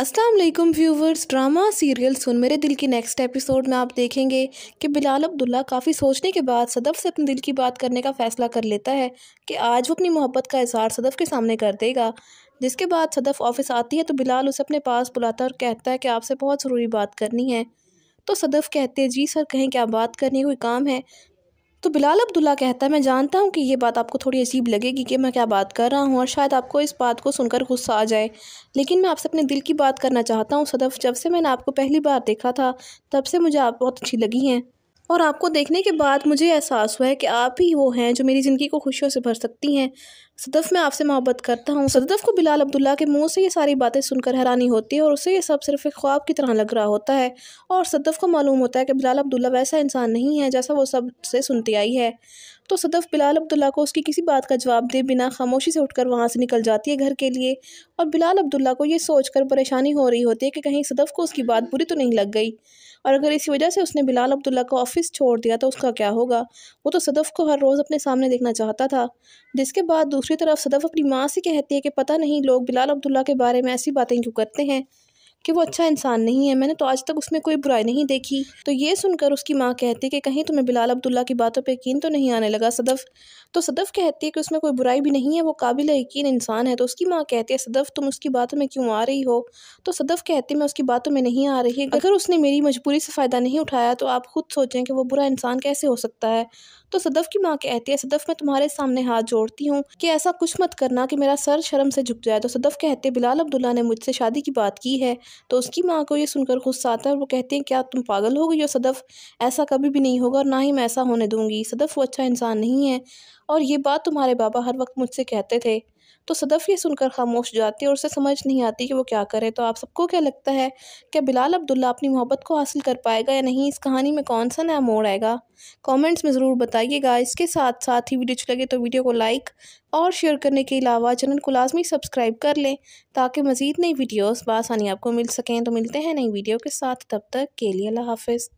अस्सलाम वालेकुम viewers drama serial सुन मेरे दिल की नेक्स्ट एपिसोड में आप देखेंगे कि बिलाल अब्दुल्ला काफ़ी सोचने के बाद सदफ से अपने दिल की बात करने का फ़ैसला कर लेता है कि आज वो अपनी मोहब्बत का इजहार सदफ के सामने कर देगा जिसके बाद सदफ ऑफिस आती है तो बिलाल उसे अपने पास बुलाता है और कहता है कि आपसे बहुत ज़रूरी बात करनी है तो सदफ कहते हैं जी सर कहें क्या बात करनी कोई काम है तो बिलाल अब्दुल्ला कहता है मैं जानता हूँ कि ये बात आपको थोड़ी अजीब लगेगी कि मैं क्या बात कर रहा हूँ और शायद आपको इस बात को सुनकर गुस्सा आ जाए लेकिन मैं आपसे अपने दिल की बात करना चाहता हूँ सदफ जब से मैंने आपको पहली बार देखा था तब से मुझे आप बहुत अच्छी लगी हैं और आपको देखने के बाद मुझे एहसास हुआ है कि आप ही वो हैं जो मेरी ज़िंदगी को खुशियों से भर सकती हैं सदफ़ मैं आपसे मोहब्बत करता हूँ सदफ़ को बिलाल अब्दुल्ला के मुंह से ये सारी बातें सुनकर हैरानी होती है और उसे ये सब सिर्फ एक ख्वाब की तरह लग रहा होता है और सदफ़ को मालूम होता है कि बिलाल अब्दुल्ला वैसा इंसान नहीं है जैसा वो सब से सुनती आई है तो सदफ़ बिलाल अब्दुल्ला को उसकी किसी बात का जवाब दे बिना खामोशी से उठकर वहाँ से निकल जाती है घर के लिए और बिलाल अब्दुल्ला को ये सोच कर परेशानी हो रही होती है कि कहीं सदफ़ को उसकी बात बुरी तो नहीं लग गई और अगर इसी वजह से उसने बिलाल अब्दुल्ला को ऑफिस छोड़ दिया तो उसका क्या होगा वो तो सदफ़ को हर रोज़ अपने सामने देखना चाहता था जिसके बाद दूसरी तरफ सदफ अपनी माँ से कहती है कि पता नहीं लोग बिलाल अब्दुल्ला के बारे में ऐसी बातें क्यों करते हैं कि वो अच्छा इंसान नहीं है मैंने तो आज तक उसमें कोई बुराई नहीं देखी तो ये सुनकर उसकी माँ कहती कि कहीं तुम्हें बिलाल अब्दुल्ला की बातों पर यकीन तो नहीं आने लगा सदफ़ तो सदफ़ कहती है कि उसमें कोई बुराई भी नहीं है वो काबिल यकीन इंसान है तो उसकी माँ कहती है सदफ़ तुम उसकी बातों में क्यों आ रही हो तो सदफ़ कहती मैं उसकी बातों में नहीं आ रही अगर उसने मेरी मजबूरी से फ़ायदा नहीं उठाया तो आप खुद सोचें कि वो बुरा इंसान कैसे हो सकता है तो सदफ़ की माँ कहती है सदफ़ मैं तुम्हारे सामने हाथ जोड़ती हूँ कि ऐसा कुछ मत करना कि मेरा सर शर्म से झुक जाए तो सदफ़ कहते बिलाल अब्दुल्ला ने मुझसे शादी की बात की है तो उसकी माँ को ये सुनकर गुस्सा आता है और वो कहती हैं क्या तुम पागल हो गई हो सदफ़ ऐसा कभी भी नहीं होगा और ना ही मैं ऐसा होने दूँगी सदफ़ वो अच्छा इंसान नहीं है और ये बात तुम्हारे बाबा हर वक्त मुझसे कहते थे तो सदफ़ ये सुनकर खामोश जाती है और उसे समझ नहीं आती कि वो क्या करे तो आप सबको क्या लगता है क्या बिलाल अब्दुल्ला अपनी मोहब्बत को हासिल कर पाएगा या नहीं इस कहानी में कौन सा नया मोड़ आएगा कमेंट्स में ज़रूर बताइएगा इसके साथ साथ ही वीडियो अच्छी लगे तो वीडियो को लाइक और शेयर करने के अलावा चैनल को लाजमी सब्सक्राइब कर लें ताकि मज़ीद नई वीडियोज़ बसानी आपको मिल सकें तो मिलते हैं नई वीडियो के साथ तब तक के लिए अल्लाह हाफिज़